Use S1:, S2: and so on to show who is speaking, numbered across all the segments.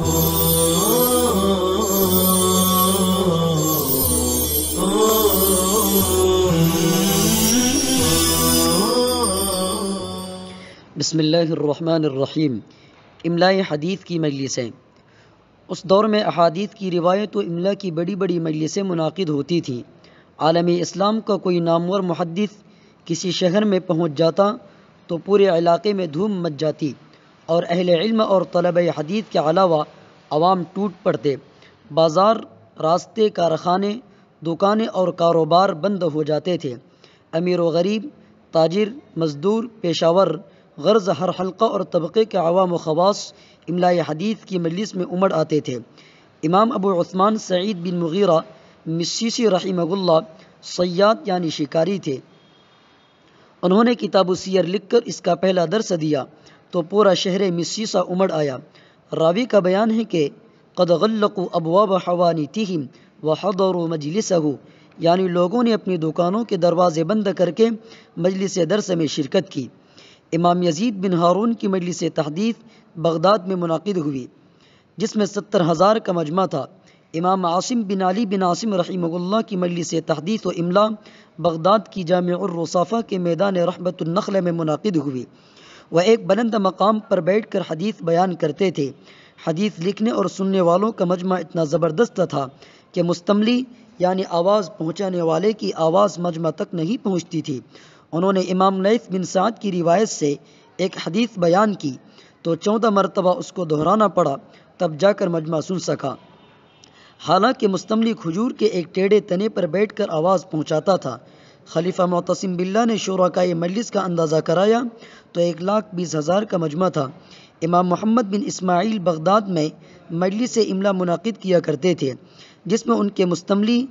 S1: بسم اللہ الرحمن الرحیم املاء حدیث کی مجلسیں اس دور میں احادیث کی روایت و املا کی بڑی بڑی مجلسیں مناقض منعقد ہوتی تھیں عالم اسلام کا کوئی نامور محدث کسی شہر میں پہنچ جاتا تو پورے علاقے میں دھوم مچ جاتی اور اہل علم اور طلب حدیث کے علاوہ عوام ٹوٹ پڑتے بازار راستے کارخانے دکانیں اور کاروبار بند ہو جاتے تھے امیر و غریب تاجر مزدور پیشہ ور غرض ہر حلقہ اور طبقے کے عوام و خواص املا حدیث کی مجلس میں امڑ آتے تھے امام ابو عثمان سعید بن مغیرہ مسیسی رحیم اللہ سیاد یعنی شکاری تھے انہوں نے کتاب و سیر لکھ کر اس کا پہلا درس دیا تو پورا شہر مسیسا امڑ آیا راوی کا بیان ہے کہ قد و ابواب حوانیتہم وحضروا مجلسہ و مجلس ہو یعنی لوگوں نے اپنی دکانوں کے دروازے بند کر کے مجلس درس میں شرکت کی امام یزید بن ہارون کی مجلس تحدید بغداد میں منعقد ہوئی جس میں ستر ہزار کا مجمع تھا امام عاصم بن علی بن عاصم رحیم اللہ کی مجلس تحدیث و املا بغداد کی جامع الرصافہ کے میدان رحمت النخل میں منعقد ہوئی وہ ایک بلند مقام پر بیٹھ کر حدیث بیان کرتے تھے حدیث لکھنے اور سننے والوں کا مجمع اتنا زبردست تھا کہ مستملی یعنی آواز پہنچانے والے کی آواز مجمع تک نہیں پہنچتی تھی انہوں نے امام بن سعد کی روایت سے ایک حدیث بیان کی تو چودہ مرتبہ اس کو دہرانا پڑا تب جا کر مجمع سن سکا حالانکہ مستملی کھجور کے ایک ٹیڑے تنے پر بیٹھ کر آواز پہنچاتا تھا خلیفہ معتصم باللہ نے شعر کا یہ مجلس کا اندازہ کرایا تو ایک لاکھ بیس ہزار کا مجمع تھا امام محمد بن اسماعیل بغداد میں مجلس املا منعقد کیا کرتے تھے جس میں ان کے مستملی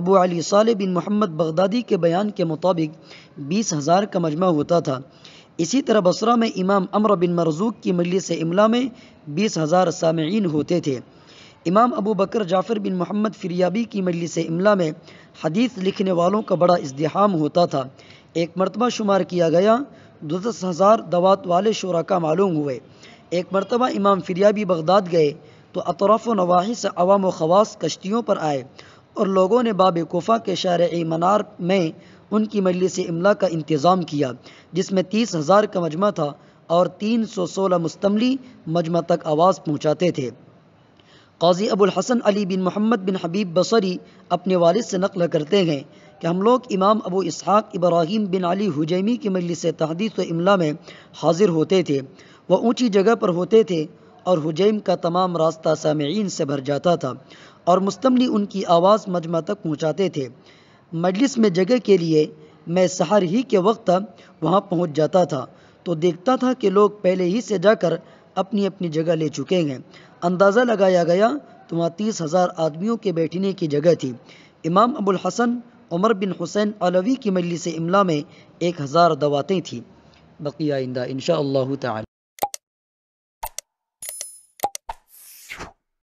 S1: ابو علی صالح بن محمد بغدادی کے بیان کے مطابق بیس ہزار کا مجمع ہوتا تھا اسی طرح بصرہ میں امام امر بن مرزوق کی مجلس املا میں بیس ہزار سامعین ہوتے تھے امام ابو بکر جعفر بن محمد فریابی کی مجلس املا میں حدیث لکھنے والوں کا بڑا ازدحام ہوتا تھا ایک مرتبہ شمار کیا گیا دو دس ہزار دوات والے شعرا کا معلوم ہوئے ایک مرتبہ امام فریابی بغداد گئے تو اطراف و نواحی سے عوام و خواص کشتیوں پر آئے اور لوگوں نے باب کوفا کے شارع منار میں ان کی مجلس سے املا کا انتظام کیا جس میں تیس ہزار کا مجمع تھا اور تین سو سولہ مستملی مجمع تک آواز پہنچاتے تھے قاضی ابو الحسن علی بن محمد بن حبیب بصری اپنے والد سے نقل کرتے ہیں کہ ہم لوگ امام ابو اسحاق ابراہیم بن علی حجیمی کی مجلس تحدیث و املا میں حاضر ہوتے تھے وہ اونچی جگہ پر ہوتے تھے اور حجیم کا تمام راستہ سامعین سے بھر جاتا تھا اور مستملی ان کی آواز مجمع تک پہنچاتے تھے مجلس میں جگہ کے لیے میں سحر ہی کے وقت وہاں پہنچ جاتا تھا تو دیکھتا تھا کہ لوگ پہلے ہی سے جا کر اپنی اپنی جگہ لے چکے ہیں اندازہ لگایا گیا تو وہاں تیس ہزار آدمیوں کے بیٹھنے کی جگہ تھی امام ابو الحسن عمر بن حسین علوی کی مجلس سے املا میں ایک ہزار دواتیں تھیں بقیہ آئندہ انشاءاللہ تعالی اللہ